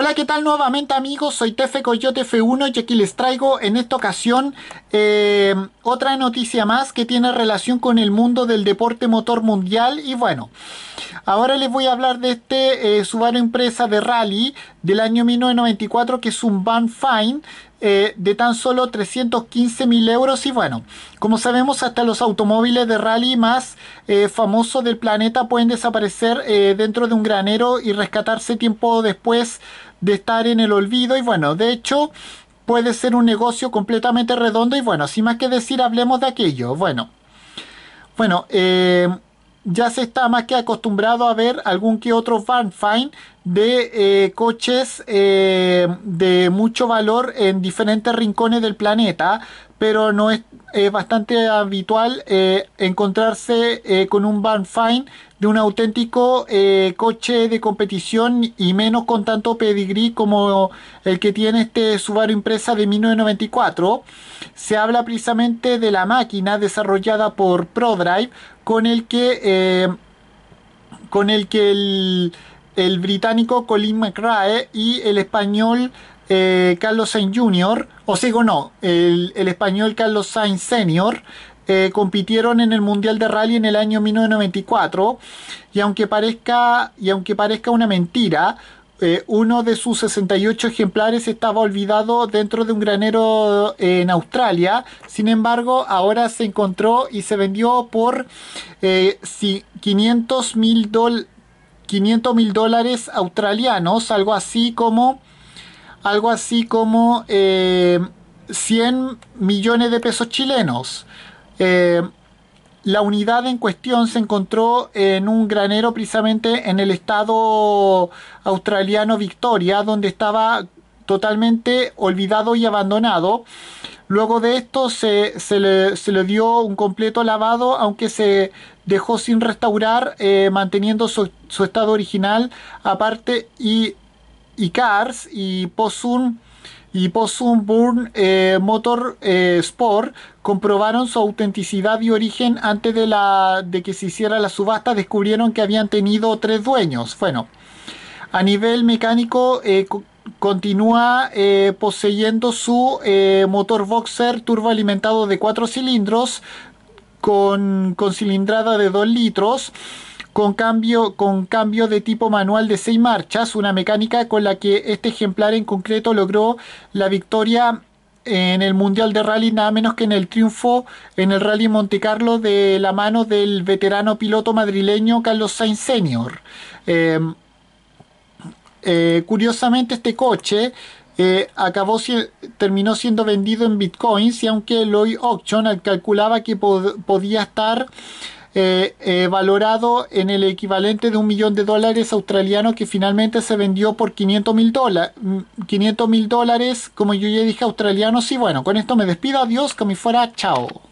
Hola, ¿qué tal nuevamente amigos? Soy Tefe Coyote F1 y aquí les traigo en esta ocasión eh, otra noticia más que tiene relación con el mundo del deporte motor mundial y bueno, Ahora les voy a hablar de este eh, Subaru empresa de Rally del año 1994 que es un van fine eh, de tan solo 315 mil euros y bueno, como sabemos hasta los automóviles de rally más eh, famosos del planeta pueden desaparecer dentro de un granero y rescatarse tiempo después de estar en el olvido y bueno, de hecho puede ser un negocio completamente redondo y bueno, sin más que decir hablemos de aquello, bueno, bueno, ya se está más que acostumbrado a ver algún que otro fan find de eh, coches eh, de mucho valor en diferentes rincones del planeta pero no es, bastante habitual eh, encontrarse eh, con un Van Fine de un auténtico eh, coche de competición y menos con tanto pedigrí como el que tiene este Subaru Impresa de 1994. Se habla precisamente de la máquina desarrollada por ProDrive con el que con el que el británico Colin McRae y el español eh, Carlos Sainz Jr., o sigo no, el, español Carlos Sainz Senior, eh, compitieron en el Mundial de Rally en el año 1994 y aunque parezca, y aunque parezca una mentira, eh, uno de sus 68 ejemplares estaba olvidado dentro de un granero en Australia. Sin embargo, ahora se encontró y se vendió por 500 mil dólares australianos, algo así como algo así como 100 eh, millones de pesos chilenos. Eh, la unidad en cuestión se encontró en un granero precisamente en el estado australiano Victoria, donde estaba totalmente olvidado y abandonado. Luego de esto se, le, dio un completo lavado, aunque se dejó sin restaurar, eh, manteniendo su, su, estado original aparte y y Cars y Possum y Possum Burn eh, Motor eh, Sport comprobaron su autenticidad y origen antes de, la, de que se hiciera la subasta, descubrieron que habían tenido tres dueños. Bueno, a nivel mecánico eh, continúa poseyendo su motor boxer turboalimentado de cuatro cilindros con, con cilindrada de 2 litros con cambio, con cambio de tipo manual de seis marchas, una mecánica con la que este ejemplar en concreto logró la victoria en el Mundial de Rally, nada menos que en el triunfo en el Rally Monte Carlo de la mano del veterano piloto madrileño Carlos Sainz Senior. Em, eh, curiosamente este coche eh, acabó si, terminó siendo vendido en bitcoins y aunque Lloyd Auction calculaba que podía estar eh, eh, valorado en el equivalente de un millón de dólares australianos que finalmente se vendió por 500 mil dólares. Mm, 500 mil dólares, como yo ya dije, australianos. Y bueno, con esto me despido. Adiós, que me fuera. Chao.